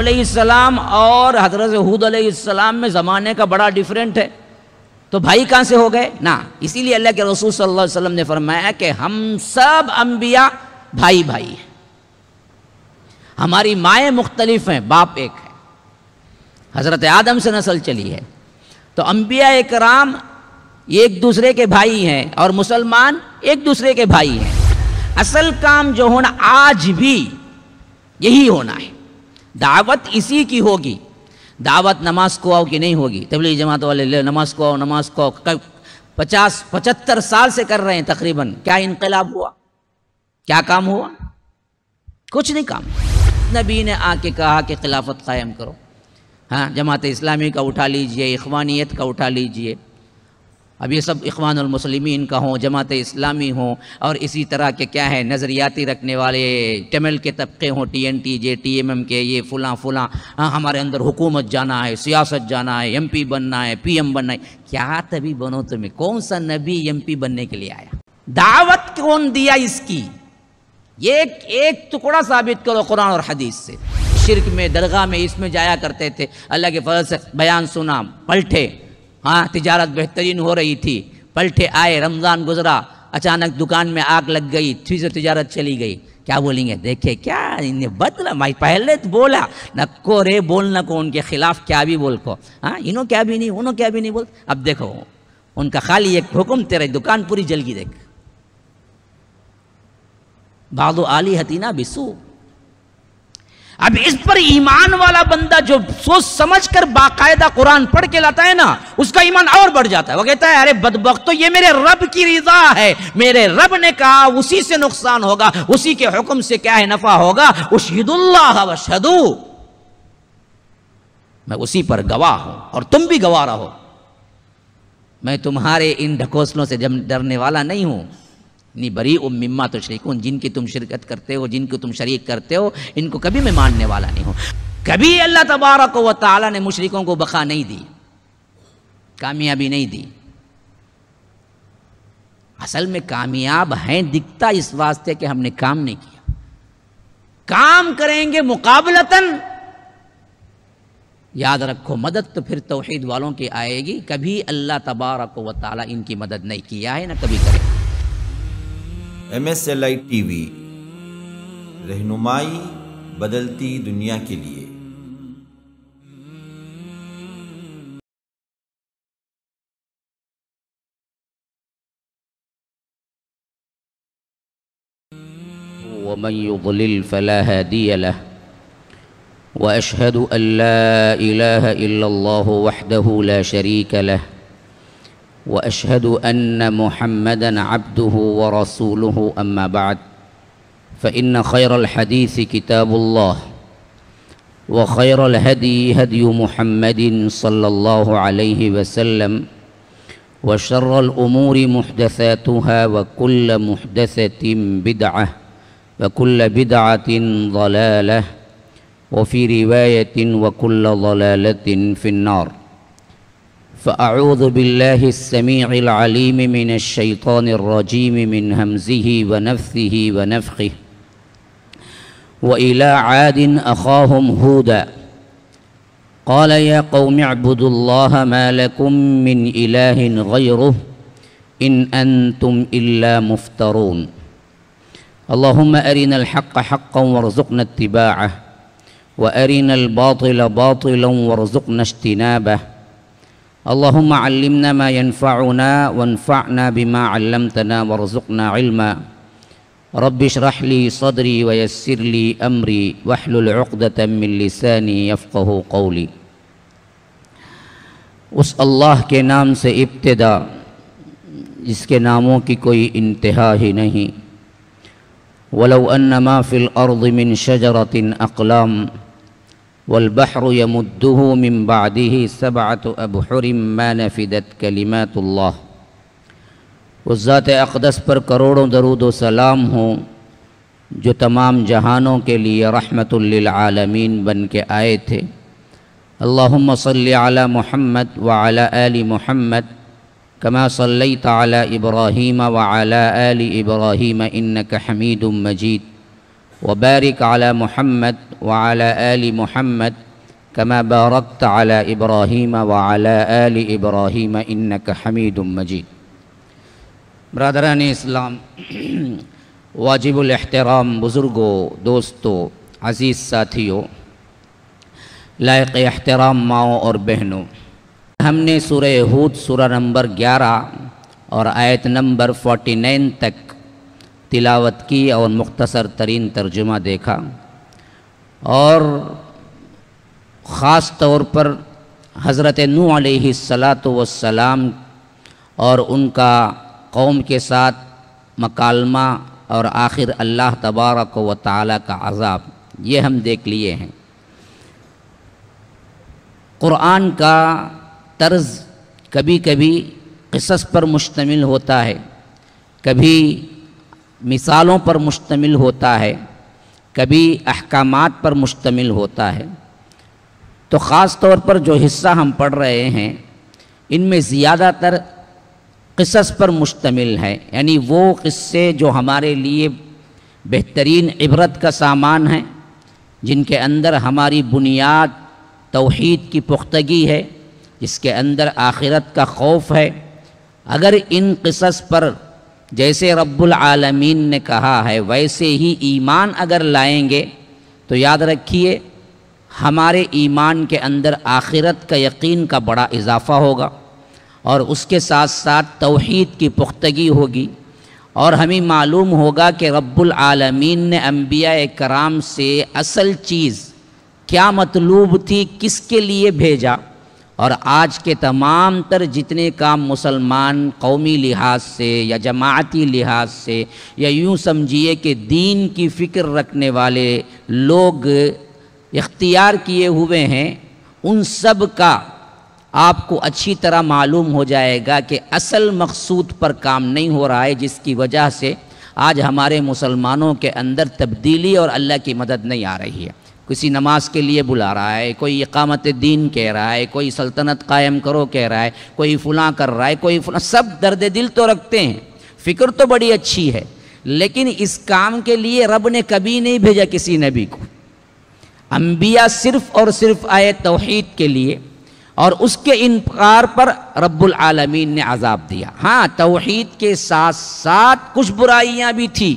नूसम और हजरत हूद सलाम में ज़माने का बड़ा डिफरेंट है तो भाई कहाँ से हो गए ना इसीलिए अल्लाह के रसूल सल्लल्लाहु अलैहि वसल्लम ने फरमाया कि हम सब अम्बिया भाई भाई हैं हमारी माएँ मुख्तलिफ हैं बाप एक है हज़रत आदम से नस्ल चली है तो अम्बिया कराम एक दूसरे के भाई हैं और मुसलमान एक दूसरे के भाई हैं असल काम जो होना आज भी यही होना है दावत इसी की होगी दावत नमाज को आओ की नहीं होगी तबली जमात वाले ले नमाज को आओ नमाज को आओ पचास पचहत्तर साल से कर रहे हैं तकरीबन क्या इनकलाब हुआ क्या काम हुआ कुछ नहीं काम नबी ने आके कहा कि खिलाफत कायम करो हाँ जमात इस्लामी का उठा लीजिए इखवानियत का उठा लीजिए अब ये सब इखवानमसलिमिन का हों जमात इस्लामी हों और इसी तरह के क्या है नज़रियाती रखने वाले टमल के तबके हों T N T J T M M K ये फ़लाँ फ़लाँ हाँ हमारे अंदर हुकूमत जाना है सियासत जाना है एम पी बनना है पी एम बनना है क्या तभी बनो तुम्हें कौन सा नबी एम पी बनने के लिए आया दावत कौन दिया इसकी एक एक टुकड़ा साबित करो कुरान और हदीस से शिरक में दरगाह में इसमें जाया करते थे अल्लाह के फजल से बयान सुना पलटे हाँ तजारत बेहतरीन हो रही थी पलटे आए रमज़ान गुजरा अचानक दुकान में आग लग गई फिर तजारत चली गई क्या बोलेंगे देखे क्या इन्हें बदला माई पहले तो बोला नको रे न को उनके खिलाफ क्या भी बोल को हाँ इन्हों क्या भी नहीं उन्हों क्या भी नहीं बोल अब देखो उनका खाली एक हुक्म तेरे दुकान पूरी जल गई देख बादो आली हतीना बिसू अब इस पर ईमान वाला बंदा जो सोच समझ कर बाकायदा कुरान पढ़ के लाता है ना उसका ईमान और बढ़ जाता है वो कहता है अरे बदबक तो ये मेरे रब की रिजा है मेरे रब ने कहा उसी से नुकसान होगा उसी के हुक्म से क्या है नफा होगा उशीदुल्लाह मैं उसी पर गवाह हूं और तुम भी गवाह रहो मैं तुम्हारे इन ढकोसलों से जम डरने वाला नहीं हूं नहीं बरी उम मिम्मा तो शरीकून जिनकी तुम शिरकत करते हो जिनको तुम शरीक करते हो इनको कभी मैं मानने वाला नहीं हूँ कभी अल्लाह तबारक व ताली ने मुशरकों को बका नहीं दी कामयाबी नहीं दी असल में कामयाब हैं दिखता इस वास्ते कि हमने काम नहीं किया काम करेंगे मुकाबलतन याद रखो मदद तो फिर तोहेद वालों की आएगी कभी अल्लाह तबारक व ताली इनकी मदद नहीं किया है ना कभी करेगा ایم ایس ایل آئی ٹی وی رہنمائی بدلتی دنیا کے لیے ومن يضلل فلا هادي له واشهد ان لا اله الا الله وحده لا شريك له واشهد ان محمدا عبده ورسوله اما بعد فان خير الحديث كتاب الله وخير الهدي هدي محمد صلى الله عليه وسلم وشر الامور محدثاتها وكل محدثه بدعه وكل بدعه ضلاله وفي روايه وكل ضلاله في النار فأعوذ بالله السميع العليم من الشيطان الرجيم من همزه ونفثه ونفخه وإلى عاد أخاهم هودا قال يا قوم اعبدوا الله ما لكم من إله غيره إن أنتم إلا مفترون اللهم أرنا الحق حقا وارزقنا اتباعه وأرنا الباطل باطلا وارزقنا اجتنابه اللهم علمنا ما ينفعنا وانفعنا بما علمتنا وارزقنا علما رب اشرح لي صدري ويسر لي أمري واحلل عقدة من لساني يفقه قولي اس اللہ کے نام سے ابتدا جس کے ناموں کی کوئی انتہا ہی نہیں ولو ان ما في الارض من شجرة اقلام والبحر يمده من بعده سبعة أبحر ما نفدت كلمات الله उस ज़ात अक़दस पर करोड़ों दरुद सलाम हो जो तमाम जहानों के लिए रहमतुल्लिलआलमीन बन के आए थे अल्लाहुम्मा सल अला वाल व अला आलि मुहम्मद कमा सल्लैत अला इब्राहीम व इब्राहीम इन्नक हमीदुम मजीद वबारिक आला मोहम्मद वाला अली मोहम्मद कमा बारकत आला इब्राहीम वाला अली इब्राहीम इन्नक हमीद मजीद बरदरान इस्लाम वाजिबुल एहतराम बुज़ुर्गों दोस्तों अज़ीज़ साथियों लायक एहतराम माओ और बहनों हमने सूर्य हूद सूरा नंबर 11 और आयत नंबर 49 तक तिलावत की और मुख्तसर तरीन तर्जुमा देखा और ख़ास तौर पर हज़रत नू सलात सलाम और उनका कौम के साथ मकालमा और आखिर अल्लाह तबारक व ताली का अज़ाब ये हम देख लिए हैं क़ुरान का तर्ज़ कभी कभी किसस पर मुश्तमिल होता है कभी मिसालों पर मुश्तमिल होता है कभी अहकाम पर मुश्तमिल होता है तो ख़ास तौर पर जो हिस्सा हम पढ़ रहे हैं इनमें ज़्यादातर क़स पर मुश्तमिल है यानी वो क़स्से जो हमारे लिए बेहतरीन इबरत का सामान हैं जिनके अंदर हमारी बुनियाद तोहद की पुख्तगी है जिसके अंदर आखिरत का खौफ है अगर इन किसस पर जैसे रब्बुल आलमीन ने कहा है वैसे ही ईमान अगर लाएंगे तो याद रखिए हमारे ईमान के अंदर आखिरत का यकीन का बड़ा इजाफा होगा और उसके साथ साथ तौहीद की पुख्तगी होगी और हमें मालूम होगा कि रब्बुल आलमीन ने अम्बिया कराम से असल चीज़ क्या मतलूब थी किसके लिए भेजा और आज के तमाम तर जितने काम मुसलमान कौमी लिहाज से या जमाती लिहाज से या यूँ समझिए कि दीन की फ़िक्र रखने वाले लोग इख्तियार किए हुए हैं उन सब का आपको अच्छी तरह मालूम हो जाएगा कि असल मकसूद पर काम नहीं हो रहा है जिसकी वजह से आज हमारे मुसलमानों के अंदर तब्दीली और अल्लाह की मदद नहीं आ रही है किसी नमाज के लिए बुला रहा है कोई इकामत दीन कह रहा है कोई सल्तनत कायम करो कह रहा है कोई फलां कर रहा है कोई फलां सब दर्द दिल तो रखते हैं फ़िक्र तो बड़ी अच्छी है लेकिन इस काम के लिए रब ने कभी नहीं भेजा किसी नबी को अम्बिया सिर्फ और सिर्फ आए तोहद के लिए और उसके इनकार पर रब्बुल रबालमीन ने आज़ाब दिया हाँ तोहद के साथ साथ कुछ बुराइयाँ भी थी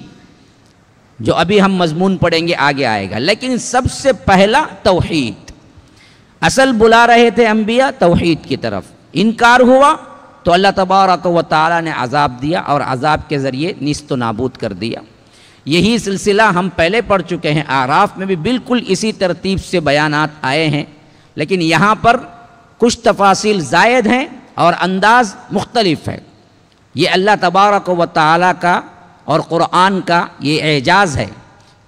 जो अभी हम मजमून पढ़ेंगे आगे आएगा लेकिन सबसे पहला तोहहीद असल बुला रहे थे अम्बिया तोहहीद की तरफ इनकार हुआ तो अल्लाह तबारक व ताली ने अजाब दिया और अजाब के ज़रिए नस्त नाबूद कर दिया यही सिलसिला हम पहले पढ़ चुके हैं आराफ में भी बिल्कुल इसी तरतीब से बयान आए हैं लेकिन यहाँ पर कुछ तफासिल जायद हैं और अंदाज़ मुख्तलफ़ है ये अल्लाह तबारक व ताली का और क़ुरान का ये एजाज़ है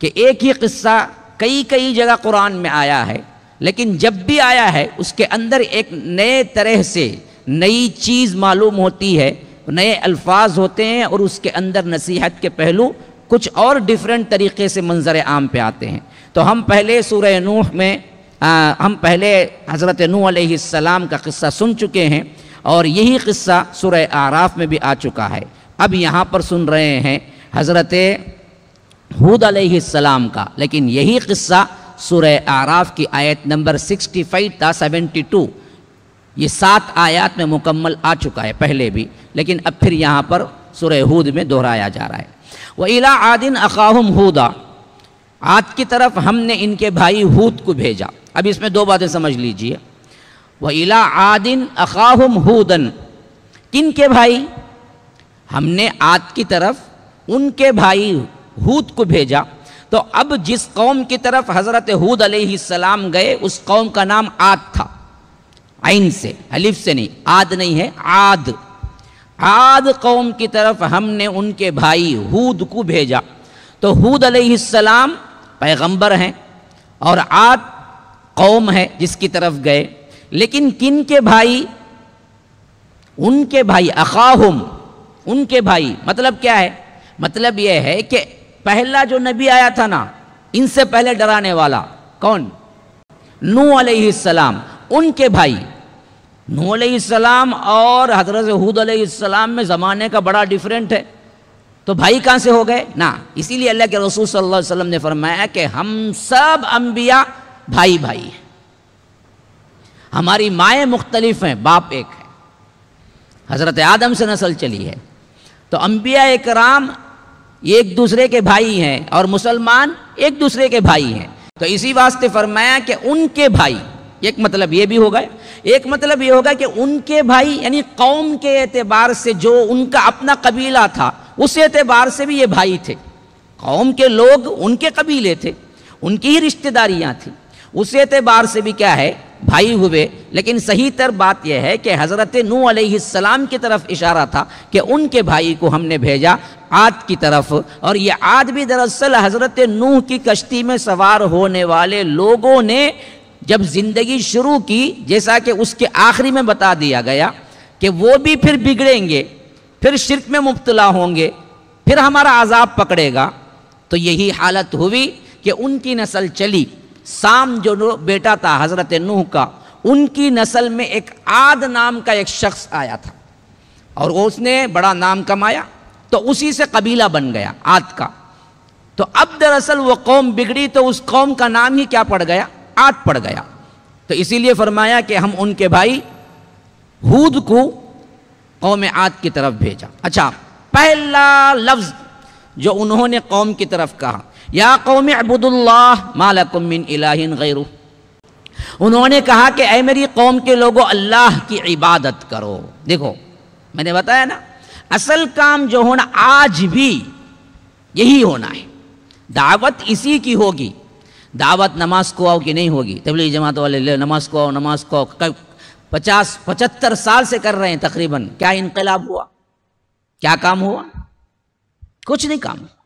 कि एक ही क़स्सा कई कई जगह कुरान में आया है लेकिन जब भी आया है उसके अंदर एक नए तरह से नई चीज़ मालूम होती है नए अल्फाज होते हैं और उसके अंदर नसीहत के पहलू कुछ और डिफरेंट तरीके से मंज़र आम पे आते हैं तो हम पहले सूर्य नूह में आ, हम पहले हज़रत नूह का क़स्सा सुन चुके हैं और यही क़स्सा सूर्य आराफ में भी आ चुका है अब यहाँ पर सुन रहे हैं हज़रत हूद सलाम का लेकिन यही क़स्सा सुरह आराफ की आयत नंबर 65 था टू ये सात आयत में मुकम्मल आ चुका है पहले भी लेकिन अब फिर यहाँ पर सुरह हूद में दोहराया जा रहा है व इला आदिन अकाहम हूदा आद की तरफ हमने इनके भाई हूद को भेजा अब इसमें दो बातें समझ लीजिए व इला आदिन अकाहम हूदन किन के भाई हमने आत की तरफ उनके भाई हूद को भेजा तो अब जिस कौम की तरफ हज़रत हूद सलाम गए उस कौम का नाम आद था आइन से हलीफ से नहीं आद नहीं है आद आद कौम की तरफ हमने उनके भाई हूद को भेजा तो हूद सलाम पैगंबर हैं और आद कौम है जिसकी तरफ गए लेकिन किन के भाई उनके भाई अखाहुम उनके भाई मतलब क्या है मतलब यह है कि पहला जो नबी आया था ना इनसे पहले डराने वाला कौन नू सलाम उनके भाई नू सलाम और हजरत हूद सलाम में ज़माने का बड़ा डिफरेंट है तो भाई कहाँ से हो गए ना इसीलिए अल्लाह के रसूल सल्लल्लाहु अलैहि वसल्लम ने फरमाया कि हम सब अम्बिया भाई भाई हैं हमारी माएँ मुख्तलिफ हैं बाप एक है हज़रत आदम से नस्ल चली है तो अम्बिया कराम एक दूसरे के भाई हैं और मुसलमान एक दूसरे के भाई हैं तो इसी वास्ते फरमाया कि उनके भाई एक मतलब ये भी होगा एक मतलब ये होगा कि उनके भाई यानी कौम के एतबार से जो उनका अपना कबीला था उस एतबार से भी ये भाई थे कौम के लोग उनके कबीले थे उनकी ही रिश्तेदारियाँ थी उस एतबार से भी क्या है भाई हुए लेकिन सही तर बात यह है कि हज़रत नू सलाम की तरफ इशारा था कि उनके भाई को हमने भेजा आद की तरफ और ये आद भी दरअसल हज़रत नूह की कश्ती में सवार होने वाले लोगों ने जब ज़िंदगी शुरू की जैसा कि उसके आखिरी में बता दिया गया कि वो भी फिर बिगड़ेंगे फिर शिरक में मुबतला होंगे फिर हमारा आज़ाब पकड़ेगा तो यही हालत हुई कि उनकी नस्ल चली साम जो बेटा था हज़रत नूह का उनकी नस्ल में एक आद नाम का एक शख्स आया था और उसने बड़ा नाम कमाया तो उसी से कबीला बन गया आद का तो अब दरअसल वो कौम बिगड़ी तो उस कौम का नाम ही क्या पड़ गया आद पड़ गया तो इसीलिए फरमाया कि हम उनके भाई हूद को कौम आद की तरफ भेजा अच्छा पहला लफ्ज़ जो उन्होंने कौम की तरफ कहा या कौम अबुदुल्ला मालकुमिन इलाहिन उन्होंने कहा कि अय मेरी कौम के लोगों अल्लाह की इबादत करो देखो मैंने बताया ना असल काम जो होना आज भी यही होना है दावत इसी की होगी दावत नमाज को आओ कि नहीं होगी तबली जमात वाले ले नमाज को आओ नमाज को आओ पचास पचहत्तर साल से कर रहे हैं तकरीबन क्या इनकलाब हुआ क्या काम हुआ कुछ नहीं काम हुआ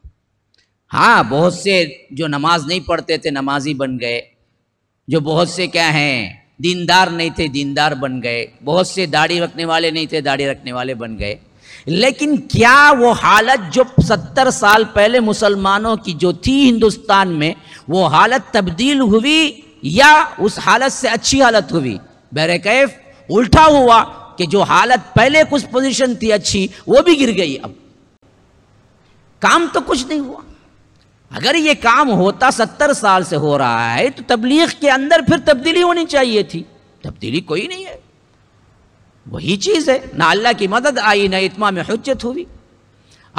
हाँ बहुत से जो नमाज नहीं पढ़ते थे नमाजी बन गए जो बहुत से क्या हैं दीनदार नहीं थे दीनदार बन गए बहुत से दाढ़ी रखने वाले नहीं थे दाढ़ी रखने वाले बन गए लेकिन क्या वो हालत जो सत्तर साल पहले मुसलमानों की जो थी हिंदुस्तान में वो हालत तब्दील हुई या उस हालत से अच्छी हालत हुई कैफ उल्टा हुआ कि जो हालत पहले कुछ पोजीशन थी अच्छी वो भी गिर गई अब काम तो कुछ नहीं हुआ अगर ये काम होता सत्तर साल से हो रहा है तो तबलीग के अंदर फिर तब्दीली होनी चाहिए थी तब्दीली कोई नहीं है वही चीज़ है ना अल्लाह की मदद आई ना इतमा में हजत हुई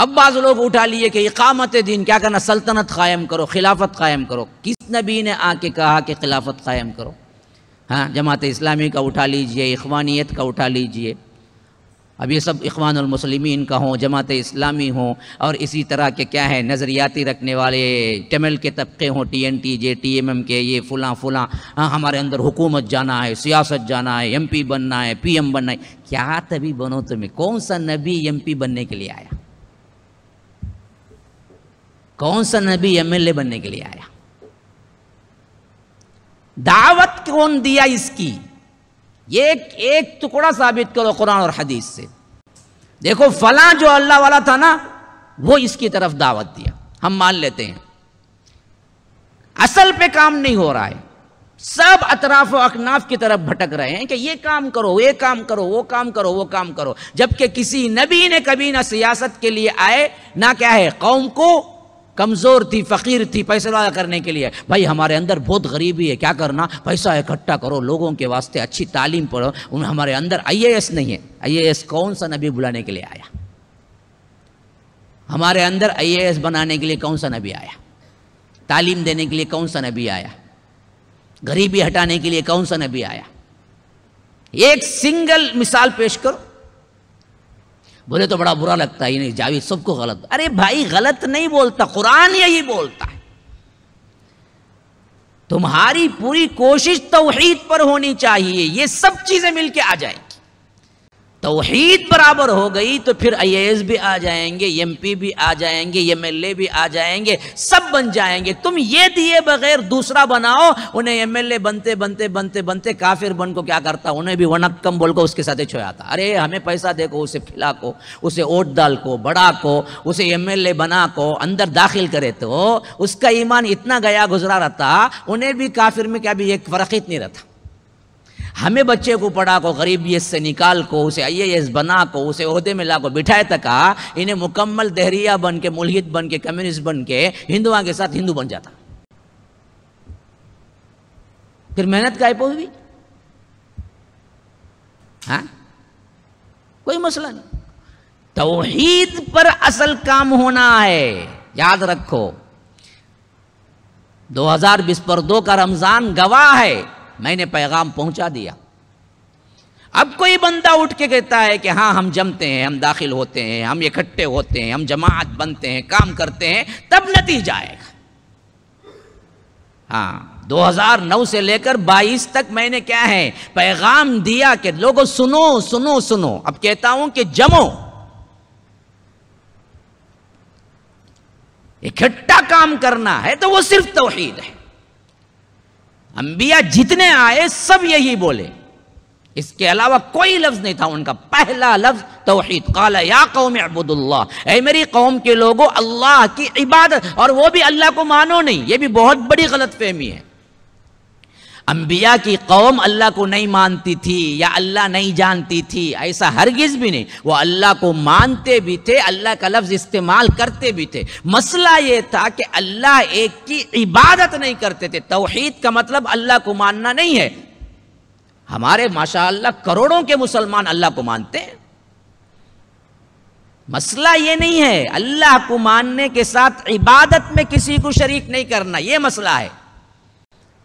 अब बाज़ लोग उठा लिए कि इकामत दिन क्या करना सल्तनत कायम करो खिलाफत कायम करो किस नबी ने आके कहा कि खिलाफत कायम करो हाँ जमात इस्लामी का उठा लीजिए इखवानियत का उठा लीजिए अब ये सब इखवानमसलिमिन का हों जमात इस्लामी हों और इसी तरह के क्या है नज़रियाती रखने वाले टमल के तबके हों T N T J T M M K ये फ़लाँ फ़लाँ हाँ हमारे अंदर हुकूमत जाना है सियासत जाना है एम पी बनना है पी एम बनना है क्या तभी बनो तुम्हें कौन सा नबी एम पी बनने के लिए आया कौन सा नबी एम एल ए बनने के लिए आया दावत कौन दिया इसकी ये एक एक टुकड़ा साबित करो कुरान और हदीस से देखो फला जो अल्लाह वाला था ना वो इसकी तरफ दावत दिया हम मान लेते हैं असल पे काम नहीं हो रहा है सब अतराफ अकनाफ की तरफ भटक रहे हैं कि ये काम करो ये काम करो वो काम करो वो काम करो जबकि किसी नबी ने कभी ना सियासत के लिए आए ना क्या है कौम को कमज़ोर थी फ़कीर थी पैसे वाला करने के लिए भाई हमारे अंदर बहुत गरीबी है क्या करना पैसा इकट्ठा करो लोगों के वास्ते अच्छी तालीम पढ़ो उन हमारे अंदर आईएएस नहीं है आईएएस कौन सा नबी बुलाने के लिए आया हमारे अंदर आईएएस बनाने के लिए कौन सा नबी आया तालीम देने के लिए कौन सा नबी आया गरीबी हटाने के लिए कौन सा नबी आया एक सिंगल मिसाल पेश करो बोले तो बड़ा बुरा लगता है नहीं जावेद सबको गलत अरे भाई गलत नहीं बोलता कुरान यही बोलता है तुम्हारी पूरी कोशिश तोहहीद पर होनी चाहिए ये सब चीजें मिलके आ जाए तोहीद बराबर हो गई तो फिर एस भी आ जाएंगे एमपी भी आ जाएंगे एमएलए भी आ जाएंगे सब बन जाएंगे तुम ये दिए बगैर दूसरा बनाओ उन्हें एमएलए बनते बनते बनते बनते काफिर बन को क्या करता उन्हें भी वनक कम बोल को उसके साथ छोया था अरे हमें पैसा दे को उसे खिला को उसे वोट डाल को बढ़ा को उसे एम बना को अंदर दाखिल करे तो उसका ईमान इतना गया गुजरा रहता उन्हें भी काफिर में क्या भी एक फर्क नहीं रहता हमें बच्चे को पढ़ा को गरीबियत से निकाल को उसे आईएएस बना को उसे उहदे में ला को बिठाए तक इन्हें मुकम्मल देहरिया बन के मुलहित बन के कम्युनिस्ट बन के हिंदुआ के साथ हिंदू बन जाता फिर मेहनत का आईपो हुई हाँ कोई मसला नहीं तोहीद पर असल काम होना है याद रखो 2020 पर दो का रमजान गवाह है मैंने पैगाम पहुंचा दिया अब कोई बंदा उठ के कहता है कि हाँ हम जमते हैं हम दाखिल होते हैं हम इकट्ठे होते हैं हम जमात बनते हैं काम करते हैं तब नतीजा आएगा हाँ 2009 से लेकर 22 तक मैंने क्या है पैगाम दिया कि लोगों सुनो सुनो सुनो अब कहता हूं कि जमो इकट्ठा काम करना है तो वो सिर्फ तोहीद है अंबिया जितने आए सब यही बोले इसके अलावा कोई लफ्ज नहीं था उनका पहला लफ्ज तोहीद काला या कौम अबुदुल्ला ऐ मेरी कौम के लोगों अल्लाह की इबादत और वो भी अल्लाह को मानो नहीं ये भी बहुत बड़ी गलत फहमी है अंबिया की कौम अल्लाह को नहीं मानती थी या अल्लाह नहीं जानती थी ऐसा हरगिज़ भी नहीं वो अल्लाह को मानते भी थे अल्लाह का लफ्ज़ इस्तेमाल करते भी थे मसला ये था कि अल्लाह एक की इबादत नहीं करते थे तोहहीद का मतलब अल्लाह को मानना नहीं है हमारे माशा करोड़ों के मुसलमान अल्लाह को मानते हैं मसला ये नहीं है अल्लाह को मानने के साथ इबादत में किसी को शरीक नहीं करना ये मसला है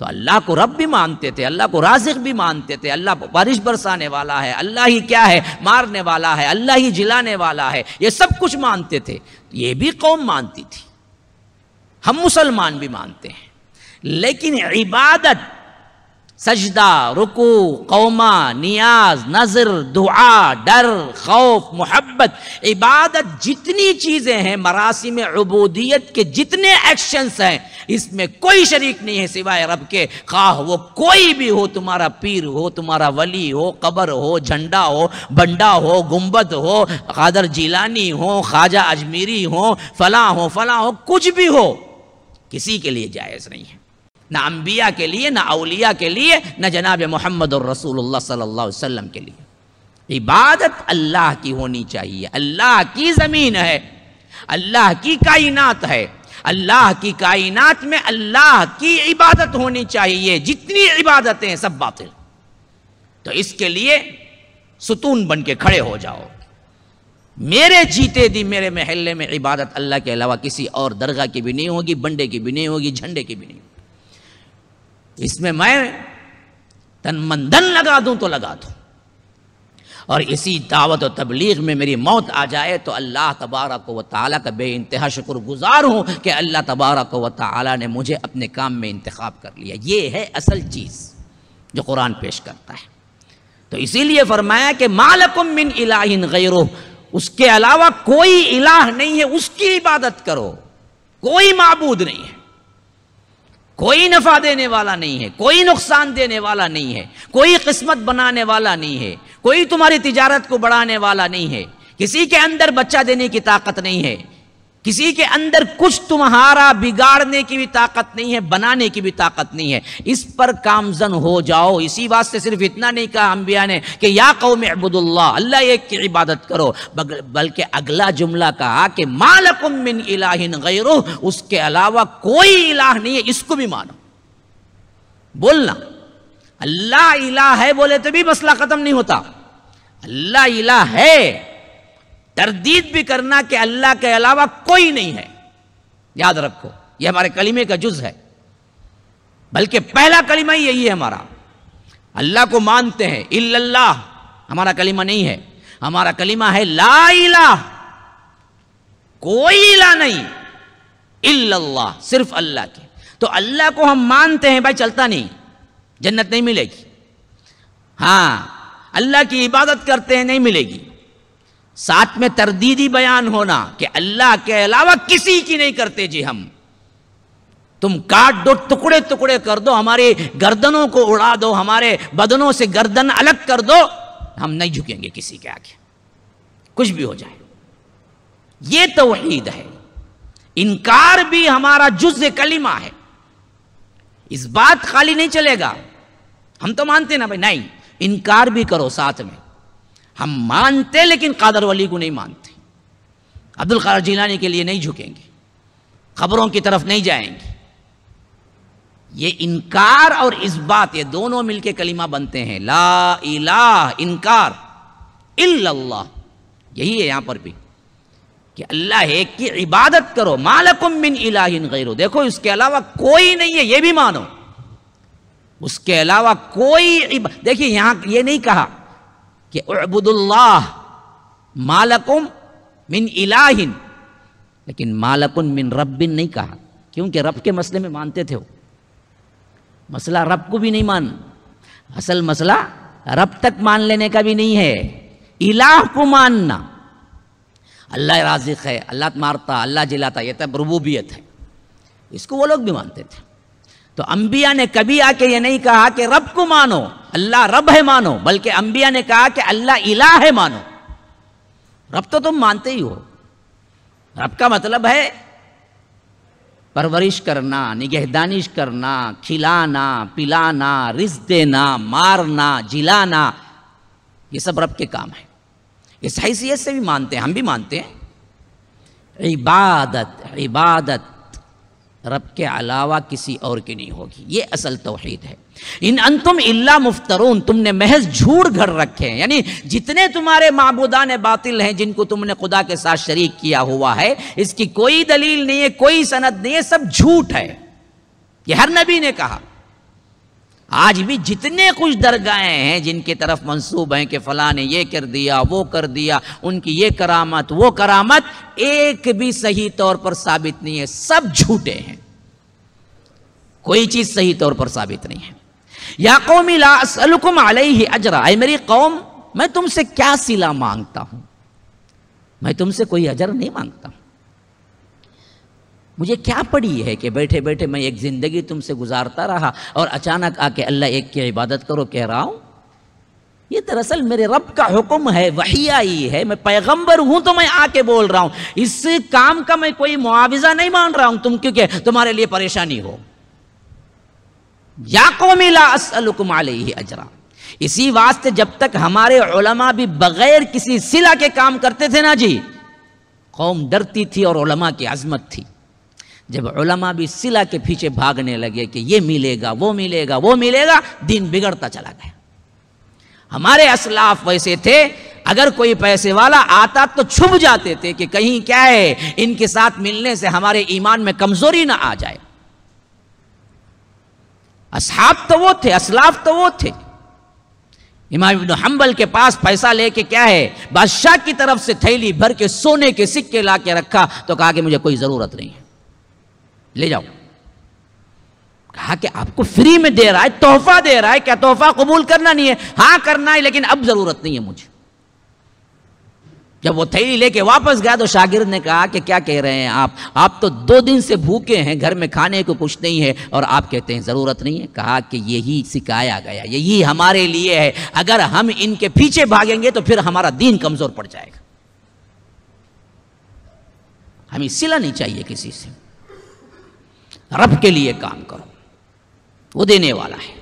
तो अल्लाह को रब भी मानते थे अल्लाह को राजिक भी मानते थे अल्लाह बारिश बरसाने वाला है अल्लाह ही क्या है मारने वाला है अल्लाह ही जिलाने वाला है ये सब कुछ मानते थे ये भी कौम मानती थी हम मुसलमान भी मानते हैं लेकिन इबादत सजदा रुकू कौमा नियाज नजर दुआ डर खौफ मोहब्बत इबादत जितनी चीज़ें हैं मरासी में अबूदियत के जितने एक्शंस हैं इसमें कोई शरीक नहीं है सिवाय रब के खाह वो कोई भी हो तुम्हारा पीर हो तुम्हारा वली हो कबर हो झंडा हो बंडा हो गुम्बद हो खादर जीलानी हो ख्वाजा अजमीरी हो फला हो फला हो कुछ भी हो किसी के लिए जायज़ नहीं है ना अम्बिया के लिए ना अलिया के लिए ना जनाब मोहम्मद और सल्लाम के लिए इबादत अल्लाह की होनी चाहिए अल्लाह की ज़मीन है अल्लाह की कायनात है अल्लाह की कायनात में अल्लाह की इबादत होनी चाहिए जितनी इबादतें सब बातें तो इसके लिए सुतून बन के खड़े हो जाओ मेरे जीते दी मेरे महल्ले में इबादत अल्लाह के अलावा किसी और दरगाह की भी नहीं होगी बंडे की भी नहीं होगी झंडे की भी नहीं इसमें मैं तन मंदन लगा दूं तो लगा दूं और इसी दावत और तबलीग में मेरी मौत आ जाए तो अल्लाह तबारा को वाली का बे इंतहा शुक्र गुज़ार हूँ कि अल्लाह तबारा व वाली ने मुझे अपने काम में इंतखब कर लिया ये है असल चीज़ जो कुरान पेश करता है तो इसीलिए फरमाया कि मालकुम मिन इलाहिन गैरो उसके अलावा कोई इलाह नहीं है उसकी इबादत करो कोई मबूद नहीं है कोई नफ़ा देने वाला नहीं है कोई नुकसान देने वाला नहीं है कोई किस्मत बनाने वाला नहीं है कोई तुम्हारी तिजारत को बढ़ाने वाला नहीं है किसी के अंदर बच्चा देने की ताकत नहीं है किसी के अंदर कुछ तुम्हारा बिगाड़ने की भी ताकत नहीं है बनाने की भी ताकत नहीं है इस पर कामजन हो जाओ इसी बात से सिर्फ इतना नहीं कहा अम्बिया ने कि या कौम अबुदुल्ला अल्लाह एक की इबादत करो बल्कि अगला जुमला कहा कि मालकुमिन इलाहिन गैरो उसके अलावा कोई इलाह नहीं है इसको भी मानो बोलना अल्लाह इला है बोले तो भी मसला खत्म नहीं होता अल्लाह इला है तरदीद भी करना कि अल्लाह के अलावा कोई नहीं है याद रखो यह हमारे कलीमे का जुज है बल्कि पहला कलीमा ही यही है हमारा अल्लाह को मानते हैं इल्लाह हमारा कलीमा नहीं है हमारा कलीमा है ला इला कोई इला नहीं इल्लाह सिर्फ अल्लाह के तो अल्लाह को हम मानते हैं भाई चलता नहीं जन्नत नहीं मिलेगी हाँ अल्लाह की इबादत करते हैं नहीं मिलेगी साथ में तरदीदी बयान होना कि अल्लाह के अलावा किसी की नहीं करते जी हम तुम काट दो टुकड़े टुकड़े कर दो हमारे गर्दनों को उड़ा दो हमारे बदनों से गर्दन अलग कर दो हम नहीं झुकेंगे किसी के आगे कुछ भी हो जाए ये वहीद है इनकार भी हमारा जुज कलिमा है इस बात खाली नहीं चलेगा हम तो मानते ना भाई नहीं इनकार भी करो साथ में हम मानते लेकिन कादर वली को नहीं मानते अब्दुल कादर जिलानी के लिए नहीं झुकेंगे खबरों की तरफ नहीं जाएंगे ये इनकार और इस बात ये दोनों मिलके कलिमा बनते हैं ला इला इनकार इल्ला यही है यहां पर भी कि अल्लाह एक की इबादत करो मालकुम मिन इला गैरो देखो इसके अलावा कोई नहीं है ये भी मानो उसके अलावा कोई देखिए यहां ये नहीं कहा कि अबुदुल्लाह मालकुम मिन इलाहिन लेकिन मालकुन मिन रब्बिन नहीं कहा क्योंकि रब के मसले में मानते थे वो मसला रब को भी नहीं मान असल मसला रब तक मान लेने का भी नहीं है इलाह को मानना अल्लाह राजिक है अल्लाह मारता अल्लाह जिलाता यह तब तो रबूबियत है इसको वो लोग भी मानते थे तो अंबिया ने कभी आके ये नहीं कहा कि रब को मानो अल्लाह रब है मानो बल्कि अंबिया ने कहा कि अल्लाह इला है मानो रब तो तुम मानते ही हो रब का मतलब है परवरिश करना निगहदानिश करना खिलाना पिलाना रिस देना मारना जिलाना ये सब रब के काम है इस हैसियत से भी मानते हैं हम भी मानते हैं इबादत इबादत रब के अलावा किसी और की नहीं होगी ये असल तोहहीद है इन अंतुम इल्ला मुफ्तरून तुमने महज झूठ घर रखे हैं यानी जितने तुम्हारे माबूदान बातिल हैं जिनको तुमने खुदा के साथ शरीक किया हुआ है इसकी कोई दलील नहीं है कोई सनद नहीं है सब झूठ है ये हर नबी ने कहा आज भी जितने कुछ दरगाहें हैं जिनकी तरफ मंसूब हैं कि फला ने ये कर दिया वो कर दिया उनकी ये करामत वो करामत एक भी सही तौर पर साबित नहीं है सब झूठे हैं कोई चीज़ सही तौर पर साबित नहीं है मेरी कौम मैं तुमसे क्या सिला मांगता हूं मैं तुमसे कोई अजर नहीं मांगता मुझे क्या पड़ी है कि बैठे बैठे मैं एक ज़िंदगी तुमसे गुजारता रहा और अचानक आके अल्लाह एक की इबादत करो कह रहा हूं ये दरअसल मेरे रब का हुक्म है वही आई है मैं पैगंबर हूं तो मैं आके बोल रहा हूं इस काम का मैं कोई मुआवजा नहीं मान रहा हूं तुम क्योंकि तुम्हारे लिए परेशानी हो याकोमिला अजरा इसी वास्ते जब तक हमारे ओलमा भी बगैर किसी सिला के काम करते थे ना जी कौम डरती थी और उलमा की आज़मत थी जब ओलमा भी सिला के पीछे भागने लगे कि ये मिलेगा वो मिलेगा वो मिलेगा दिन बिगड़ता चला गया हमारे असलाफ वैसे थे अगर कोई पैसे वाला आता तो छुप जाते थे कि कहीं क्या है इनके साथ मिलने से हमारे ईमान में कमजोरी ना आ जाए असहाब तो वो थे असलाफ तो वो थे इमाम इब्न हम्बल के पास पैसा लेके क्या है बादशाह की तरफ से थैली भर के सोने के सिक्के ला के रखा तो कहा कि मुझे कोई ज़रूरत नहीं है ले जाओ कहा कि आपको फ्री में दे रहा है तोहफा दे रहा है क्या तोहफा कबूल करना नहीं है हाँ करना है लेकिन अब ज़रूरत नहीं है मुझे जब वो थैली लेके वापस गया तो शागिर्द ने कहा कि क्या कह रहे हैं आप आप तो दो दिन से भूखे हैं घर में खाने को कुछ नहीं है और आप कहते हैं ज़रूरत नहीं है कहा कि यही सिखाया गया यही हमारे लिए है अगर हम इनके पीछे भागेंगे तो फिर हमारा दीन कमज़ोर पड़ जाएगा हमें सिला नहीं चाहिए किसी से रब के लिए काम करो वो देने वाला है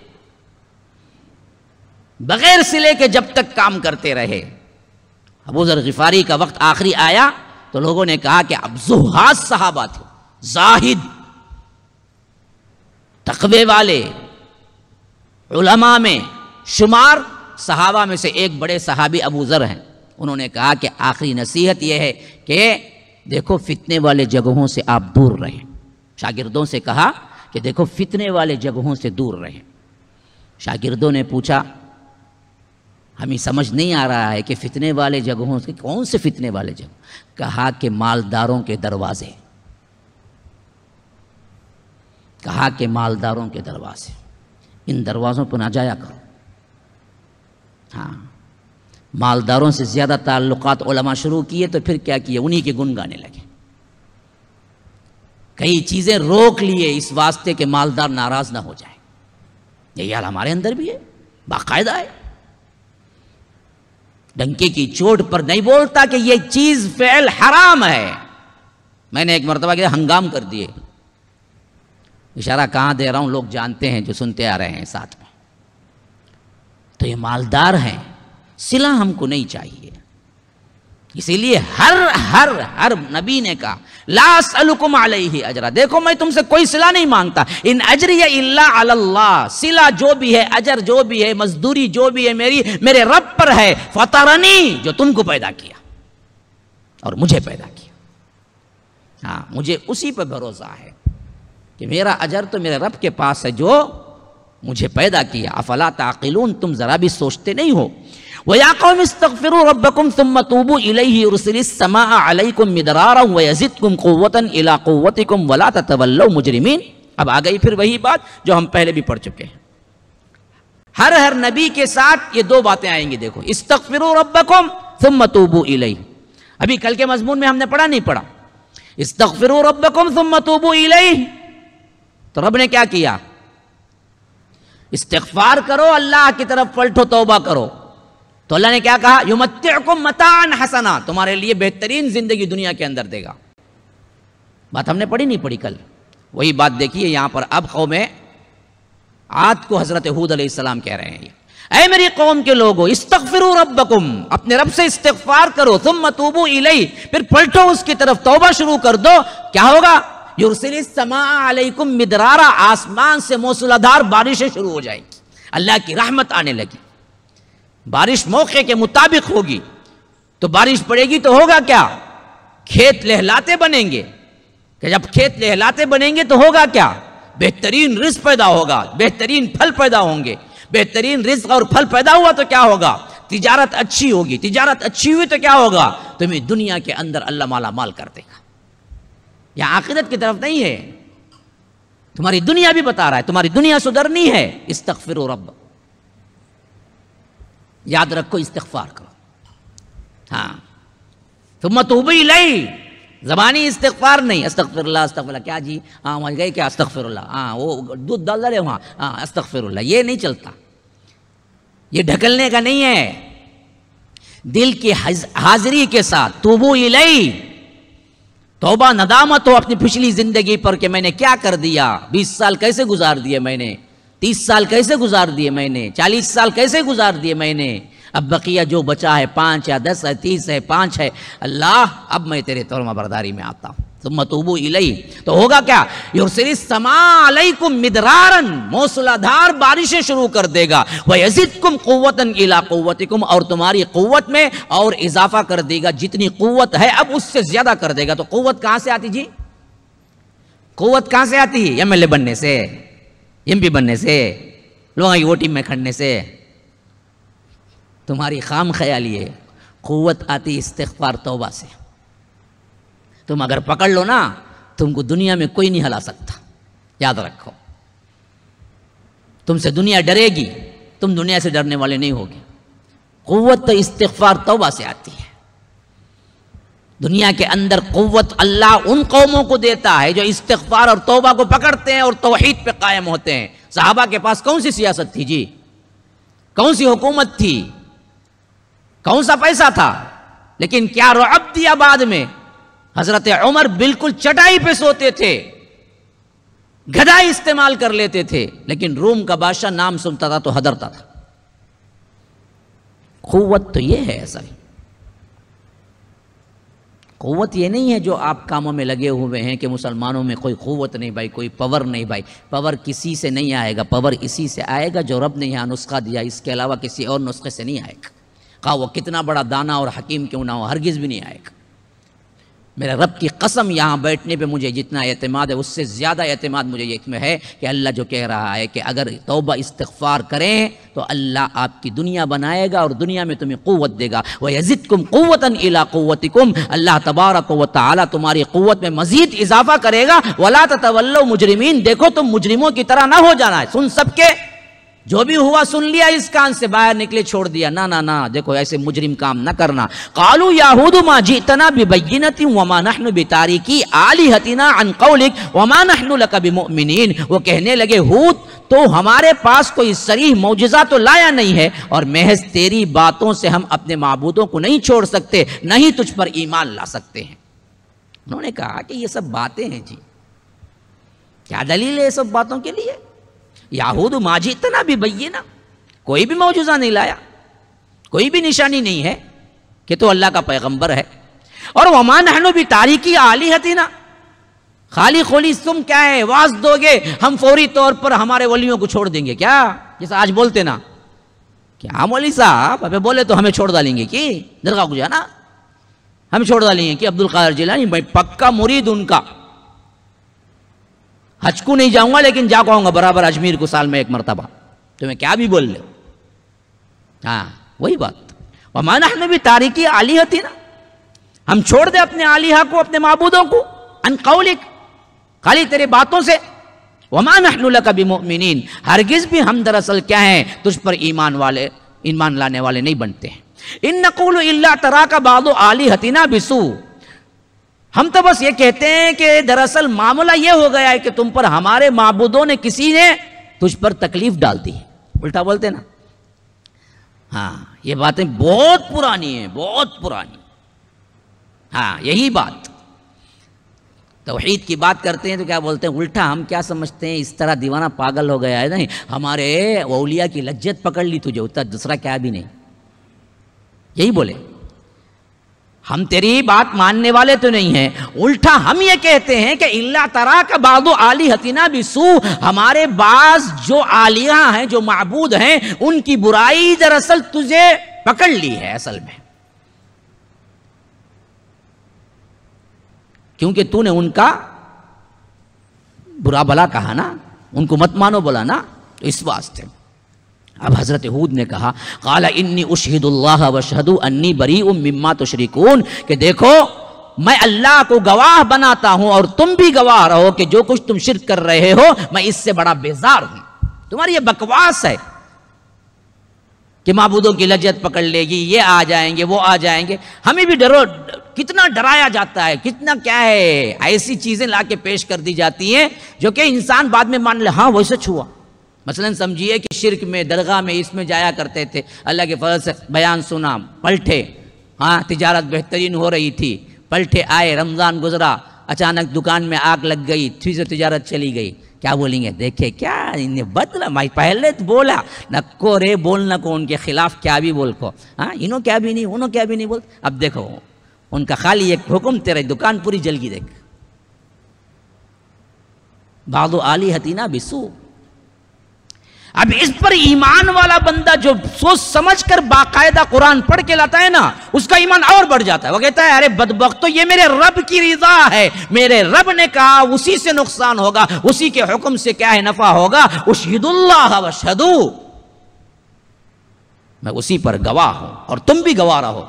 बगैर सिले के जब तक काम करते रहे अबू जर गफारी का वक्त आखिरी आया तो लोगों ने कहा कि अब जुहाज साहबा थे जाहिद तकबे वाले उलमा में शुमार सहाबा में से एक बड़े सहाबी अबू ज़र हैं उन्होंने कहा कि आखिरी नसीहत यह है कि देखो फितने वाले जगहों से आप दूर रहें शागिर्दों से कहा कि देखो फितने वाले जगहों से दूर रहें शागिर्दों ने पूछा हमें समझ नहीं आ रहा है कि फितने वाले जगहों से कौन से फितने वाले जगह कहा कि मालदारों के दरवाजे कहा कि मालदारों के दरवाजे इन दरवाज़ों पर ना जाया करो हाँ मालदारों से ज़्यादा ताल्लुकात ओलमा शुरू किए तो फिर क्या किए उन्हीं के गुण गाने लगे कई चीज़ें रोक लिए इस वास्ते के मालदार नाराज़ ना हो जाए यही हाल हमारे अंदर भी है बाकायदा है डंके की चोट पर नहीं बोलता कि यह चीज फैल हराम है मैंने एक मरतबा के हंगाम कर दिए इशारा कहां दे रहा हूं लोग जानते हैं जो सुनते आ रहे हैं साथ में तो ये मालदार हैं सिला हमको नहीं चाहिए इसीलिए हर हर हर नबी ने कहा लास अलुकुम ही अजरा देखो मैं तुमसे कोई सिला नहीं मांगता इन अजर इल्ला अल्लाह सिला जो भी है अजर जो भी है मजदूरी जो भी है मेरी मेरे रब पर है फतरनी जो तुमको पैदा किया और मुझे पैदा किया हाँ मुझे उसी पर भरोसा है कि मेरा अजर तो मेरे रब के पास है जो मुझे पैदा किया अफला ताकिलून तुम ज़रा भी सोचते नहीं हो वयाकौम इस्तगफिरु रब्बकुम मुजरिमीन अब आ गई फिर वही बात जो हम पहले भी पढ़ चुके हैं हर हर नबी के साथ ये दो बातें आएंगी देखो इस्तगफिरु रब्बकुम तुम मतूबू इलैहि अभी कल के मजमून में हमने पढ़ा नहीं पढ़ा इस्तगफिरु रब्बकुम तुम मतूबू इलैहि तो रब ने क्या किया इस्तगफार करो अल्लाह की तरफ पलटो तोबा करो तो अल्लाह ने क्या कहा युमत को मतान हसना तुम्हारे लिए बेहतरीन जिंदगी दुनिया के अंदर देगा बात हमने पढ़ी नहीं पढ़ी कल वही बात देखिए यहां पर अब कौम आद को हजरत हूद अलैहिस्सलाम कह रहे हैं ऐ मेरी कौम के लोगों इस्तफिर रबकुम अपने रब से इस्तफार करो तुम मतूबू इलई फिर पलटो उसकी तरफ तौबा शुरू कर दो क्या होगा युरसिलकुम मिदरारा आसमान से मौसलाधार बारिशें शुरू हो जाएगी अल्लाह की रहमत आने लगी बारिश मौके के मुताबिक होगी तो बारिश पड़ेगी तो होगा क्या खेत लहलाते बनेंगे कि जब खेत लहलाते बनेंगे तो होगा क्या बेहतरीन रिस्क पैदा होगा बेहतरीन फल पैदा होंगे बेहतरीन रिस्क और फल पैदा हुआ तो क्या होगा तिजारत अच्छी होगी तिजारत अच्छी हुई तो क्या होगा तुम्हें दुनिया के अंदर अल्लाह माला माल कर देगा यह आखिरत की तरफ नहीं है तुम्हारी दुनिया भी बता रहा है तुम्हारी दुनिया सुधरनी है इस तकफिर रब्बा याद रखो इस्तफार करो हाँ तुम तूबी लई जबानी इस्तफार नहीं अस्तफर अस्तफर क्या जी हाँ वहाँ गए क्या अस्तफर हाँ वो दूध डाल रहे वहाँ हाँ अस्तफर ये नहीं चलता ये ढकलने का नहीं है दिल की हाजिरी के साथ तूबू लई तोबा नदामत हो अपनी पिछली जिंदगी पर कि मैंने क्या कर दिया बीस साल कैसे गुजार दिए मैंने तीस साल कैसे गुजार दिए मैंने चालीस साल कैसे गुजार दिए मैंने अब बकिया जो बचा है पाँच या दस है तीस है पाँच है अल्लाह अब मैं तेरे तोरमा बरदारी में आता हूँ तुम मतूबू इलई तो होगा क्या युसरी समालकुम मिदरारन मौसलाधार बारिशें शुरू कर देगा वह यजिद कुम कुतन इला कुतिकुम और तुम्हारी कुत में और इजाफा कर देगा जितनी कुत है अब उससे ज़्यादा कर देगा तो कुत कहाँ से आती जी कुत कहाँ से आती है एम बनने से एमपी बनने से लोग आई वोटिंग में खड़ने से तुम्हारी खाम ख्याली है क़वत आती इस्तार तोबा से तुम अगर पकड़ लो ना तुमको दुनिया में कोई नहीं हला सकता याद रखो तुमसे दुनिया डरेगी तुम दुनिया से डरने वाले नहीं होगे क़वत तो इस्तफार तोबा से आती है दुनिया के अंदर क़वत अल्लाह उन कौमों को देता है जो इस्तफार और तोबा को पकड़ते हैं और तोहहीद पे कायम होते हैं साहबा के पास कौन सी सियासत थी जी कौन सी हुकूमत थी कौन सा पैसा था लेकिन क्या रब दिया बाद में हजरत उमर बिल्कुल चटाई पे सोते थे गदाई इस्तेमाल कर लेते थे लेकिन रोम का बादशाह नाम सुनता था तो हदरता था कुत तो यह है असल क़वत ये नहीं है जो आप कामों में लगे हुए हैं कि मुसलमानों में कोई क़वत नहीं भाई कोई पावर नहीं भाई पावर किसी से नहीं आएगा पावर इसी से आएगा जो रब ने यहाँ नुस्खा दिया इसके अलावा किसी और नुस्खे से नहीं आएगा कहा वो कितना बड़ा दाना और हकीम क्यों ना हो हरगिज़ भी नहीं आएगा मेरा रब की कसम यहाँ बैठने पे मुझे जितना अतमाद है उससे ज़्यादा अतमाद मुझे एक में है कि अल्लाह जो कह रहा है कि अगर तोबा इस्तफ़ार करें तो अल्लाह आपकी दुनिया बनाएगा और दुनिया में तुम्हें क़वत देगा वह यजिद कुम क़वतन अला कुम अल्लाह तबारक व ताली तुम्हारी क़वत में मज़ीद इजाफ़ा करेगा वला तवल्लो मुजरमीन देखो तुम मुजरिमों की तरह ना हो जाना है सुन सबके जो भी हुआ सुन लिया इस कान से बाहर निकले छोड़ दिया ना ना ना देखो ऐसे मुजरिम काम ना करना कालू याहूद मा जीतना बेबैनती वमा नहनु की आली हतीना अनकौलिक वमा नहनु लकबी मोमिन वो कहने लगे हूत तो हमारे पास कोई सरीह मुजजा तो लाया नहीं है और महज तेरी बातों से हम अपने मबूदों को नहीं छोड़ सकते नहीं तुझ पर ईमान ला सकते हैं उन्होंने कहा कि ये सब बातें हैं जी क्या दलील है सब बातों के लिए याहूद माजी इतना भी भैया ना कोई भी मौजूदा नहीं लाया कोई भी निशानी नहीं है कि तो अल्लाह का पैगंबर है और वमान हनु भी तारीखी आली हती ना खाली खोली तुम क्या है वाज दोगे हम फौरी तौर पर हमारे वलियों को छोड़ देंगे क्या जैसे आज बोलते ना क्या मौली साहब अबे बोले तो हमें छोड़ डालेंगे कि दरगाह को जाना हम छोड़ डालेंगे कि अब्दुल कादर जिलानी भाई पक्का मुरीद उनका हज को नहीं जाऊंगा लेकिन जा पाऊंगा बराबर अजमेर को साल में एक मरतबा तुम्हें क्या भी बोल ले हाँ वही बात माना हमने भी तारीखी आली थी ना हम छोड़ दे अपने आलिहा को अपने महबूदों को अनकौलिक खाली तेरे बातों से कभी हरगिज भी हम दरअसल क्या है तुझ पर ईमान वाले ईमान लाने वाले नहीं बनते हैं इन नकुल तरा का बादो आली हतीना बिसू हम तो बस ये कहते हैं कि दरअसल मामला यह हो गया है कि तुम पर हमारे माबूदों ने किसी ने तुझ पर तकलीफ डाल दी है उल्टा बोलते ना हाँ ये बातें बहुत पुरानी है बहुत पुरानी हाँ यही बात तोहहीद की बात करते हैं तो क्या बोलते हैं उल्टा हम क्या समझते हैं इस तरह दीवाना पागल हो गया है नहीं हमारे ओलिया की लज्जत पकड़ ली तुझे उतना दूसरा क्या भी नहीं यही बोले हम तेरी बात मानने वाले तो नहीं हैं उल्टा हम ये कहते हैं कि इल्ला तरा का बादो आली हतीना बिसू हमारे बास जो आलिया हैं जो मबूद हैं उनकी बुराई दरअसल तुझे पकड़ ली है असल में क्योंकि तूने उनका बुरा भला कहा ना उनको मत मानो बोला ना तो इस वास्ते में अब हज़रत हूद ने कहा काला इन्नी उशहिदुल्लाह वशहदु अन्नी बरी उम मिम्मा तुशरिकून के देखो मैं अल्लाह को गवाह बनाता हूं और तुम भी गवाह रहो कि जो कुछ तुम शिरक कर रहे हो मैं इससे बड़ा बेजार हूं तुम्हारी ये बकवास है कि मबूदों की लज्जत पकड़ लेगी ये आ जाएंगे वो आ जाएंगे हमें भी डरो कितना डराया जाता है कितना क्या है ऐसी चीज़ें ला के पेश कर दी जाती हैं जो कि इंसान बाद में मान ले हाँ वैसे छुआ मसलन समझिए कि शिरक में दरगाह में इसमें जाया करते थे अल्लाह के फजल से बयान सुना पलटे हाँ तजारत बेहतरीन हो रही थी पलटे आए रमज़ान गुजरा अचानक दुकान में आग लग गई फिर से तजारत चली गई क्या बोलेंगे देखे क्या इन्हें बदला माई पहले तो बोला नको रे न को उनके खिलाफ क्या भी बोल को हाँ इन्हों क्या भी नहीं उन्हों क्या भी नहीं बोल अब देखो उनका खाली एक हुक्म तेरे दुकान पूरी जल देख बाद आली हतीना बिसू अब इस पर ईमान वाला बंदा जो सोच समझ कर बाकायदा कुरान पढ़ के लाता है ना उसका ईमान और बढ़ जाता है वो कहता है अरे बदबक तो ये मेरे रब की रिजा है मेरे रब ने कहा उसी से नुकसान होगा उसी के हुक्म से क्या है नफा होगा उशीदुल्लाह मैं उसी पर गवाह हूं और तुम भी गवाह रहो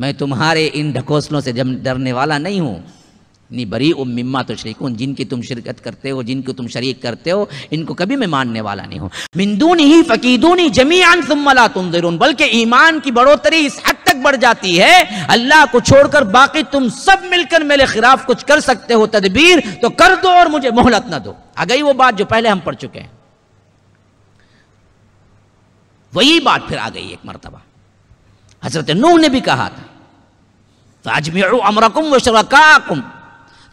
मैं तुम्हारे इन ढकोसलों से जब डरने वाला नहीं हूं नहीं बरी ओ मिम्मा तो शरीकून जिनकी तुम शिरकत करते हो जिनको तुम शरीक करते हो इनको कभी मैं मानने वाला नहीं हूँ मिंदून ही जमी जमीन सुमला तुम जरून बल्कि ईमान की बढ़ोतरी इस हद तक बढ़ जाती है अल्लाह को छोड़कर बाकी तुम सब मिलकर मेरे खिलाफ कुछ कर सकते हो तदबीर तो कर दो और मुझे मोहलत ना दो आ गई वो बात जो पहले हम पढ़ चुके हैं वही बात फिर आ गई एक मरतबा हजरत नूह ने भी कहा था अजमेर अमरकुम व शरकाकुम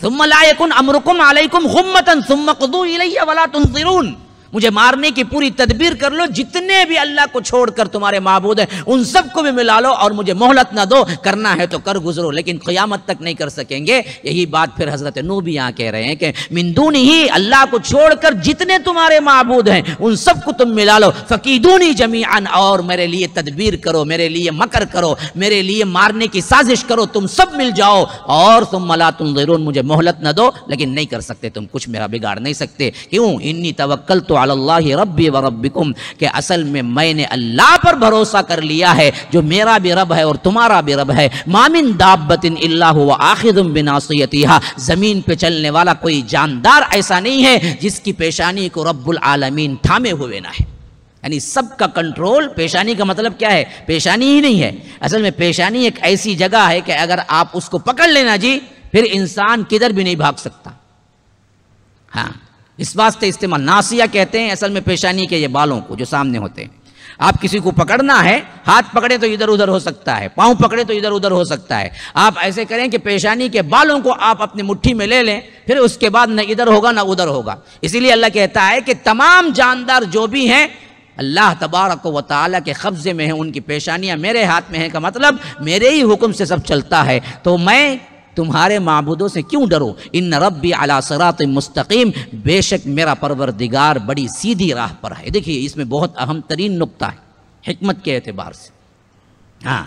ثم لا يكن أمركم عليكم غمة ثم قضوا إلي ولا تنظرون मुझे मारने की पूरी तदबीर कर लो जितने भी अल्लाह को छोड़कर तुम्हारे महबूद हैं उन सबको भी मिला लो और मुझे मोहलत ना दो करना है तो कर गुजरो लेकिन क़यामत तक नहीं कर सकेंगे यही बात फिर हज़रत नू भी यहाँ कह रहे हैं कि मिंदून ही अल्लाह को छोड़कर जितने तुम्हारे महबूद हैं उन सबको तुम मिला लो फ़कीदूनी अन और मेरे लिए तदबीर करो मेरे लिए मकर करो मेरे लिए मारने की साजिश करो तुम सब मिल जाओ और तुम मला तुम मुझे मोहलत ना दो लेकिन नहीं कर सकते तुम कुछ मेरा बिगाड़ नहीं सकते क्यों इन्नी तवक्ल तो अल्लाह रब्बी व रब्बिकुम के असल में मैंने अल्लाह पर भरोसा कर लिया है जो मेरा भी रब है और तुम्हारा भी रब है मामिन दाबिन अल्लाह व आखिदम बिनासीहा ज़मीन पर चलने वाला कोई जानदार ऐसा नहीं है जिसकी पेशानी को रब्बुल थामे हुए ना है यानी सबका कंट्रोल पेशानी का मतलब क्या है पेशानी ही नहीं है असल में पेशानी एक ऐसी जगह है कि अगर आप उसको पकड़ लेना जी फिर इंसान किधर भी नहीं भाग सकता हाँ इस वास्ते इस्तेमाल नासिया कहते हैं असल में पेशानी के ये बालों को जो सामने होते हैं आप किसी को पकड़ना है हाथ पकड़े तो इधर उधर हो सकता है पाँव पकड़े तो इधर उधर हो सकता है आप ऐसे करें कि पेशानी के बालों को आप अपनी मुट्ठी में ले लें फिर उसके बाद न इधर होगा ना उधर होगा इसीलिए अल्लाह कहता है कि तमाम जानदार जो भी हैं अल्लाह तबारक व ताली के कब्ज़े में है उनकी पेशानियाँ मेरे हाथ में हैं का मतलब मेरे ही हुक्म से सब चलता है तो मैं तुम्हारे मबूदों से क्यों डरो इन रबी अला सरात मुस्तकीम बेशक मेरा परवरदिगार बड़ी सीधी राह पर है देखिए इसमें बहुत अहम तरीन नुकता है हमत के एतबार से हाँ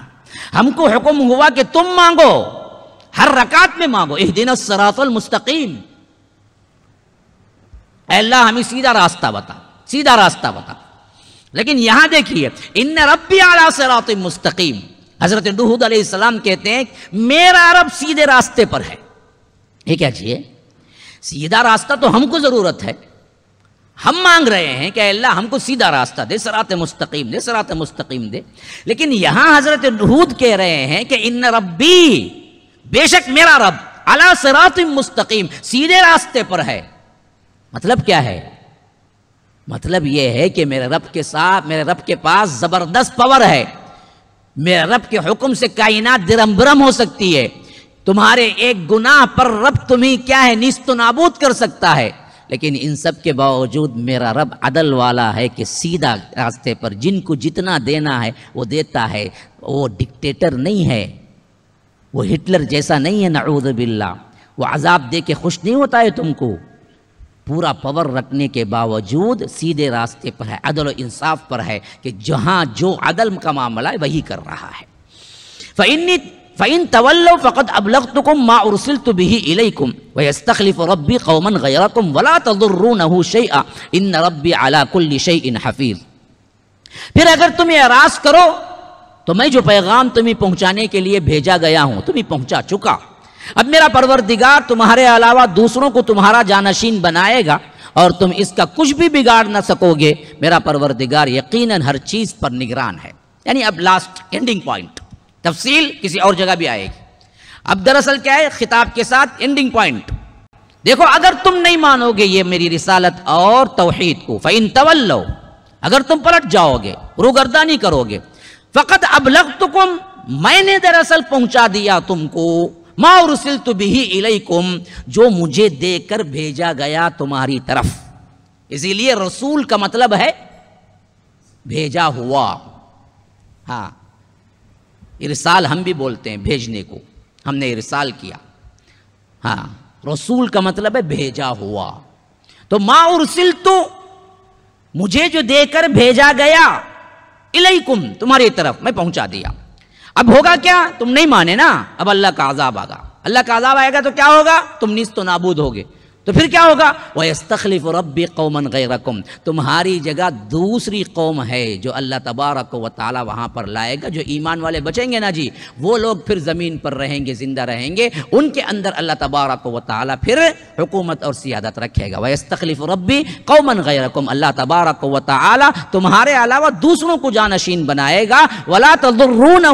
हमको हुक्म हुआ कि तुम मांगो हर रकात में मांगो एक दिन सरातुल मुस्तकीम अल्लाह हमें सीधा रास्ता बता सीधा रास्ता बता लेकिन यहां देखिए इन रबी अला सरात मुस्तकीम हजरत डहूद अलैहिस्सलाम कहते हैं मेरा रब सीधे रास्ते पर है ये क्या चाहिए सीधा रास्ता तो हमको ज़रूरत है हम मांग रहे हैं कि अल्लाह हमको सीधा रास्ता दे सरात मुस्तकीम दे सरात मुस्तकीम दे लेकिन यहां हजरत नहूद कह रहे हैं कि इन रब्बी बेशक मेरा रब अला सरात मुस्तकीम सीधे रास्ते पर है मतलब क्या है मतलब यह है कि मेरे रब के साथ मेरे रब के पास ज़बरदस्त पावर है मेरे रब के हुक्म से कायनात दिरम हो सकती है तुम्हारे एक गुनाह पर रब तुम्हें क्या है निस्त नाबूद कर सकता है लेकिन इन सब के बावजूद मेरा रब अदल वाला है कि सीधा रास्ते पर जिनको जितना देना है वो देता है वो डिक्टेटर नहीं है वो हिटलर जैसा नहीं है नाउद बिल्ला वो अजाब दे के खुश नहीं होता है तुमको पूरा पावर रखने के बावजूद सीधे रास्ते पर है अदल इंसाफ पर है कि जहां जो अदल का मामला है वही कर रहा है फ़ैन फ़ैन तवल्लो फ़कत अबलग तो कुम माँ उर्सिल तो भी इलकुम वस्तखलिफ रबी कौमन कुम वला तजुर्रू नहू शई इन रबी कुल शई इन हफीज़ फिर अगर तुम एराज करो तो मैं जो पैगाम तुम्हें पहुंचाने के लिए भेजा गया हूँ तुम्हें पहुंचा चुका अब मेरा परवरदिगार तुम्हारे अलावा दूसरों को तुम्हारा जानशीन बनाएगा और तुम इसका कुछ भी बिगाड़ ना सकोगे मेरा परवरदिगार यकीनन हर चीज़ पर निगरान है यानी अब लास्ट एंडिंग पॉइंट तफसील किसी और जगह भी आएगी अब दरअसल क्या है खिताब के साथ एंडिंग पॉइंट देखो अगर तुम नहीं मानोगे ये मेरी रिसालत और तोहहीद को फिन तवल लो अगर तुम पलट जाओगे रोगर्दानी करोगे फ़कत अब तुम मैंने दरअसल पहुंचा दिया तुमको माउरसिल इलाई कुम जो मुझे देकर भेजा गया तुम्हारी तरफ इसीलिए रसूल का मतलब है भेजा हुआ हाँ इरसाल हम भी बोलते हैं भेजने को हमने इरसाल किया हाँ रसूल का मतलब है भेजा हुआ तो माँ तो मुझे जो देकर भेजा गया कुम तुम्हारी तरफ मैं पहुंचा दिया अब होगा क्या तुम नहीं माने ना अब अल्लाह का आजाब आगा अल्लाह का आजाब आएगा तो क्या होगा तुम निस्त नाबूद हो गए तो फिर क्या होगा वस्तखलिफ रबी कौमन गई रकम तुम्हारी जगह दूसरी कौम है जो अल्लाह तबारक व ताली वहाँ पर लाएगा जो ईमान वाले बचेंगे ना जी वो लोग फिर ज़मीन पर रहेंगे ज़िंदा रहेंगे उनके अंदर अल्लाह तबारक व ताली फिर हुकूमत और सियादत रखेगा वस्तखलिफ रबी कौमन गई रकम अल्लाह तबारक व ताली तुम्हारे अलावा दूसरों को जानशीन बनाएगा वला तजुर्रून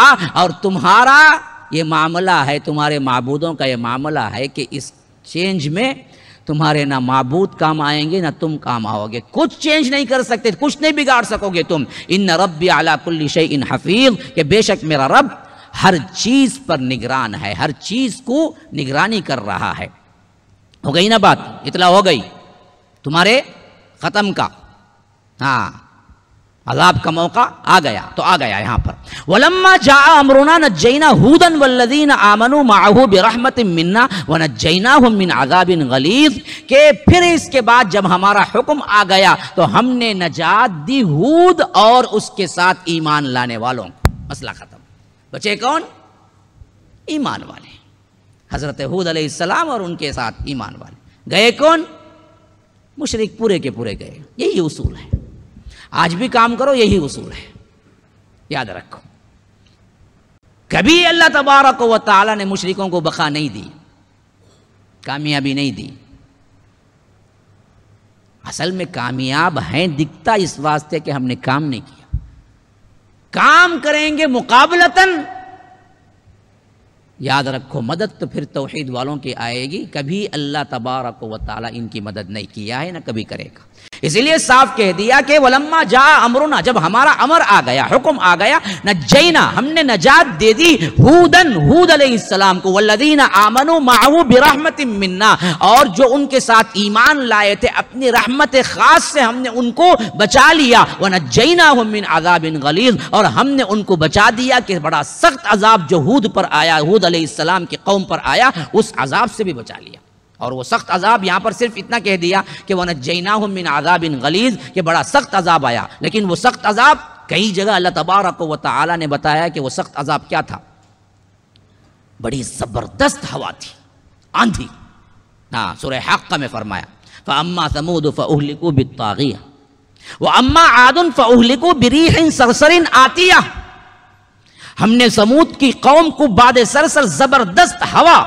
आ और तुम्हारा ये मामला है तुम्हारे मबूदों का ये मामला है कि इस चेंज में तुम्हारे ना माबूद काम आएंगे ना तुम काम आओगे कुछ चेंज नहीं कर सकते कुछ नहीं बिगाड़ सकोगे तुम इन रब अला कुल्ली शे इन हफीज के बेशक मेरा रब हर चीज़ पर निगरान है हर चीज़ को निगरानी कर रहा है हो गई ना बात इतना हो गई तुम्हारे ख़त्म का हाँ अजाब का मौका आ गया तो आ गया यहां पर वलम्मा जा अमरुना जैना हूदन वल्लदीन आमनु माहू बिरहमत मिन्ना व नजैना मिन अजाबिन गलीज के फिर इसके बाद जब हमारा हुक्म आ गया तो हमने नजात दी हूद और उसके साथ ईमान लाने वालों को मसला ख़त्म बचे कौन ईमान वाले हज़रत हूद अलैहिस्सलाम और उनके साथ ईमान वाले गए कौन मुशरक पूरे के पूरे गए यही उसूल है आज भी काम करो यही उसूल है याद रखो कभी अल्लाह तबारक व ताला ने मुशरकों को बका नहीं दी कामयाबी नहीं दी असल में कामयाब हैं दिखता इस वास्ते कि हमने काम नहीं किया काम करेंगे मुकाबलतन याद रखो मदद तो फिर तोहहीद वालों की आएगी कभी अल्लाह तबारक व ताली इनकी मदद नहीं किया है ना कभी करेगा इसीलिए साफ कह दिया कि वलम्मा जा अमरुना जब हमारा अमर आ गया हुक्म आ गया न जैना हमने नजात दे दी हूदन हूद अलैहिस्सलाम को वल्लदीना आमनु माहू बिरहमति मिन्ना और जो उनके साथ ईमान लाए थे अपनी रहमत खास से हमने उनको बचा लिया व हम मिन अजाब इन गलीज और हमने उनको बचा दिया कि बड़ा सख्त अजाब जो हूद पर आया हूद अलैहिस्सलाम की कौम पर आया उस अजाब से भी बचा लिया और वो सख्त अजाब यहाँ पर सिर्फ इतना कह दिया कि वह नजना मिन आजाब इन गलीज ये बड़ा सख्त अजाब आया लेकिन वो सख्त अजाब कई जगह अल्लाह तबारक व ताली ने बताया कि वो सख्त अजाब क्या था बड़ी ज़बरदस्त हवा थी आंधी हाँ सुर हक्का में फरमाया फ़म्मा समूद फ़हलिको बितागिया व अम्मा आदन फ़हलिको बिरीहन सरसरिन आतिया हमने समूद की कौम को बाद सरसर ज़बरदस्त हवा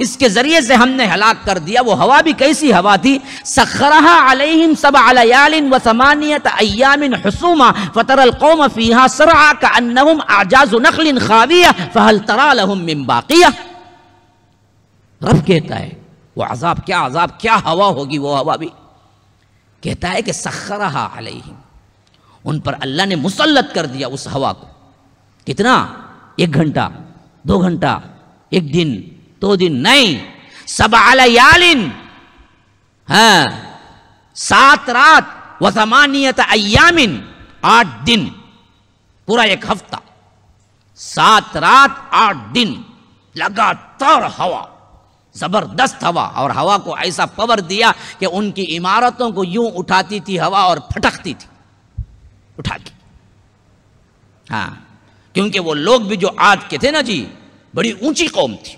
इसके जरिए से हमने हलाक कर दिया वो हवा भी कैसी हवा थी सखरा अलैहिम सब अलयालिन व समानियत अयामिन हसूमा फतरल कौम फीहा सरा का अन्नहुम आजाज नखलिन खाविया फहल तरा लहुम मिम बाकिया रब कहता है वो अजाब क्या अजाब क्या हवा होगी वो हवा भी कहता है कि सखरा अलैहिम उन पर अल्लाह ने मुसलत कर दिया उस हवा को कितना एक घंटा दो घंटा एक दिन दो दिन नहीं सब अलयालिन हाँ सात रात व समानियत अयामिन आठ दिन पूरा एक हफ्ता सात रात आठ दिन लगातार हवा जबरदस्त हवा और हवा को ऐसा पवर दिया कि उनकी इमारतों को यूं उठाती थी हवा और फटकती थी उठा के हाँ क्योंकि वो लोग भी जो आज के थे ना जी बड़ी ऊंची कौम थी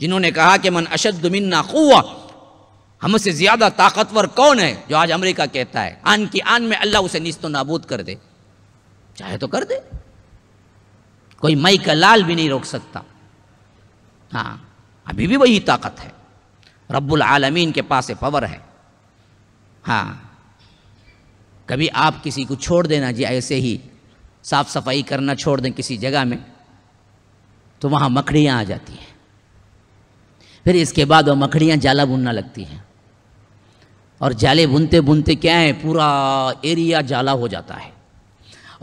जिन्होंने कहा कि मन अशद मिन्ना खुआ हमसे ज़्यादा ताकतवर कौन है जो आज अमेरिका कहता है आन की आन में अल्लाह उसे निस्त नाबूद कर दे चाहे तो कर दे कोई मई का लाल भी नहीं रोक सकता हाँ अभी भी वही ताकत है रब्बुल आलमीन के पास पावर है हाँ कभी आप किसी को छोड़ देना जी ऐसे ही साफ सफाई करना छोड़ दें किसी जगह में तो वहाँ मकड़ियाँ आ जाती हैं फिर इसके बाद वह मकड़ियाँ जाला बुनना लगती हैं और जाले बुनते बुनते क्या है पूरा एरिया जाला हो जाता है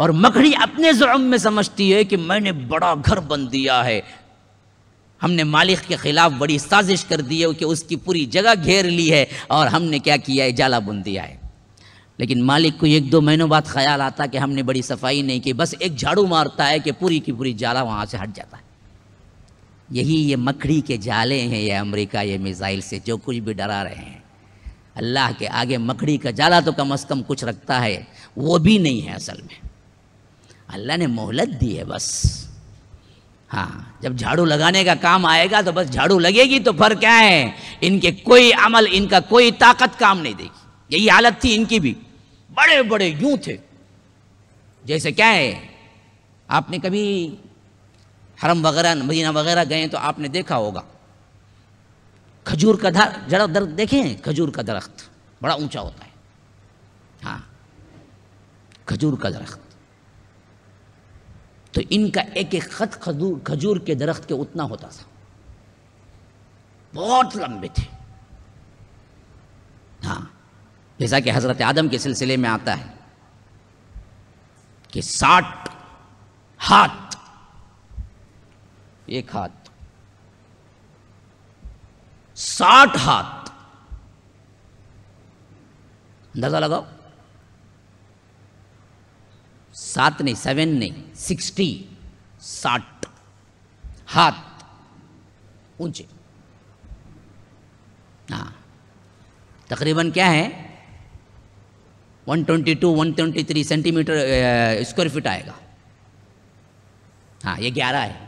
और मकड़ी अपने जुर्म में समझती है कि मैंने बड़ा घर बन दिया है हमने मालिक के ख़िलाफ़ बड़ी साजिश कर दी है कि उसकी पूरी जगह घेर ली है और हमने क्या किया है जाला बुन दिया है लेकिन मालिक को एक दो महीनों बाद ख्याल आता कि हमने बड़ी सफाई नहीं की बस एक झाड़ू मारता है कि पूरी की पूरी जाला वहाँ से हट जाता है यही ये मकड़ी के जाले हैं ये अमेरिका ये मिज़ाइल से जो कुछ भी डरा रहे हैं अल्लाह के आगे मकड़ी का जाला तो कम अज़ कम कुछ रखता है वो भी नहीं है असल में अल्लाह ने मोहलत दी है बस हाँ जब झाड़ू लगाने का काम आएगा तो बस झाड़ू लगेगी तो फर क्या है इनके कोई अमल इनका कोई ताकत काम नहीं देगी यही हालत थी इनकी भी बड़े बड़े यूं थे जैसे क्या है आपने कभी हरम वगैरह मदीना वगैरह गए तो आपने देखा होगा खजूर का जड़ा दर देखें खजूर का दरख्त बड़ा ऊंचा होता है हाँ खजूर का दरख्त तो इनका एक एक खत खजूर खजूर के दरख्त के उतना होता था बहुत लंबे थे हाँ जैसा कि हजरत आदम के सिलसिले में आता है कि साठ हाथ एक हाथ साठ हाथ अंदाजा लगाओ सात नहीं सेवन नहीं सिक्सटी साठ हाथ ऊंचे हाँ तकरीबन क्या है 122, 123 सेंटीमीटर स्क्वायर फीट आएगा हाँ ये ग्यारह है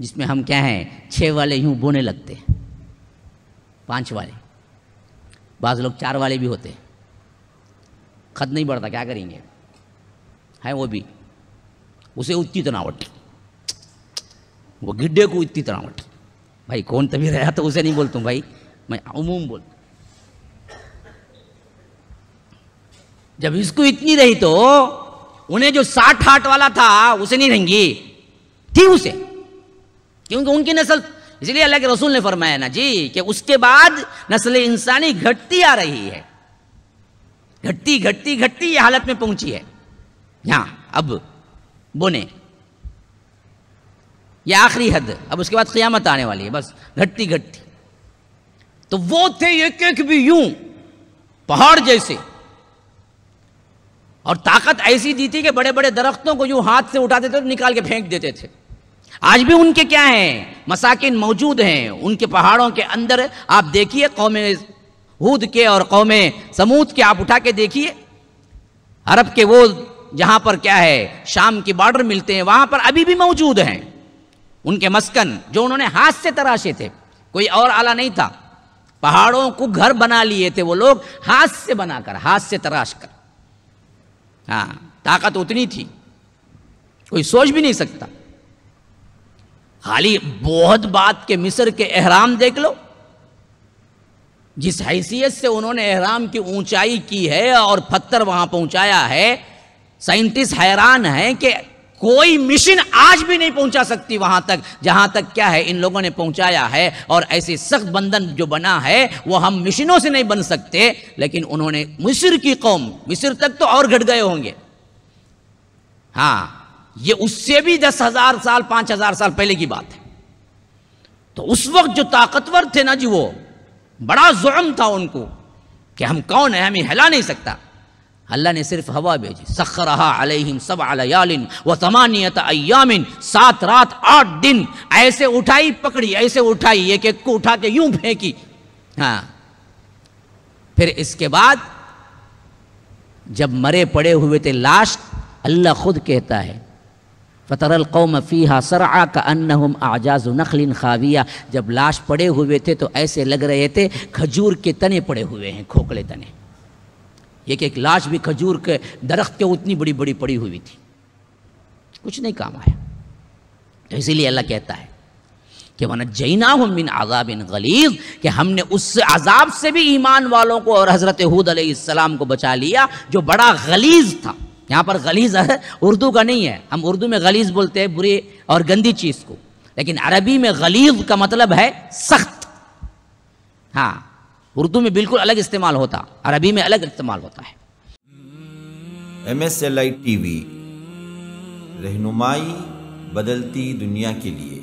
जिसमें हम क्या हैं छः वाले यूँ बोने लगते हैं पाँच वाले बाज़ लोग चार वाले भी होते हैं खत नहीं बढ़ता क्या करेंगे है वो भी उसे उतनी तनावट वो गिड्डे को इतनी तनावट भाई कौन तभी रहा तो उसे नहीं बोलता हूँ भाई मैं अमूम बोलता जब इसको इतनी रही तो उन्हें जो साठ आठ वाला था उसे नहीं रहेंगी थी उसे क्योंकि उनकी नस्ल इसलिए अल्लाह के रसूल ने फरमाया ना जी कि उसके बाद नस्ल इंसानी घटती आ रही है घटती घटती घटती यह हालत में पहुंची है यहां अब बोने यह आखिरी हद अब उसके बाद क्यामत आने वाली है बस घटती घटती तो वो थे एक एक भी यूं पहाड़ जैसे और ताकत ऐसी दी थी कि बड़े बड़े दरख्तों को यूं हाथ से उठाते थे तो निकाल के फेंक देते थे आज भी उनके क्या हैं मसाकिन मौजूद हैं उनके पहाड़ों के अंदर आप देखिए कौम हूद के और कौम समूद के आप उठा के देखिए अरब के वो जहाँ पर क्या है शाम के बॉर्डर मिलते हैं वहाँ पर अभी भी मौजूद हैं उनके मस्कन जो उन्होंने हाथ से तराशे थे कोई और आला नहीं था पहाड़ों को घर बना लिए थे वो लोग हाथ से बनाकर हाथ से तराश कर हाँ ताकत उतनी थी कोई सोच भी नहीं सकता खाली बहुत बात के मिस्र के एहराम देख लो जिस हैसियत से उन्होंने एहराम की ऊंचाई की है और पत्थर वहां पहुंचाया है साइंटिस्ट हैरान है कि कोई मिशन आज भी नहीं पहुंचा सकती वहां तक जहां तक क्या है इन लोगों ने पहुंचाया है और ऐसे सख्त बंधन जो बना है वो हम मिशनों से नहीं बन सकते लेकिन उन्होंने मिस्र की कौम मिस्र तक तो और घट गए होंगे हाँ ये उससे भी दस हजार साल पांच हजार साल पहले की बात है तो उस वक्त जो ताकतवर थे ना जी वो बड़ा जुर्म था उनको कि हम कौन है हमें हिला नहीं सकता अल्लाह ने सिर्फ हवा भेजी सखरहा अलहिम सब अलयालिन व तमानियत अयामिन सात रात आठ दिन ऐसे उठाई पकड़ी ऐसे उठाई एक एक को उठा के यूं फेंकी हाँ फिर इसके बाद जब मरे पड़े हुए थे लाश अल्लाह खुद कहता है पतरल कौम फ़ीहा सरा का अन्न हम आजाज नखलिन खाविया जब लाश पड़े हुए थे तो ऐसे लग रहे थे खजूर के तने पड़े हुए हैं खोखले तने एक एक लाश भी खजूर के दरख्त के उतनी बड़ी बड़ी पड़ी हुई थी कुछ नहीं काम आया तो इसीलिए अल्लाह कहता है कि वन जैना बिन आजाब इन गलीज के हमने उस अजाब से भी ईमान वालों को और हज़रत हूद सलाम को बचा लिया जो बड़ा गलीज था यहाँ पर गलीज उर्दू का नहीं है हम उर्दू में गलीज बोलते हैं बुरी और गंदी चीज़ को लेकिन अरबी में गलीज का मतलब है सख्त हाँ उर्दू में बिल्कुल अलग इस्तेमाल होता अरबी में अलग इस्तेमाल होता है M S L I T V रहनुमाई बदलती दुनिया के लिए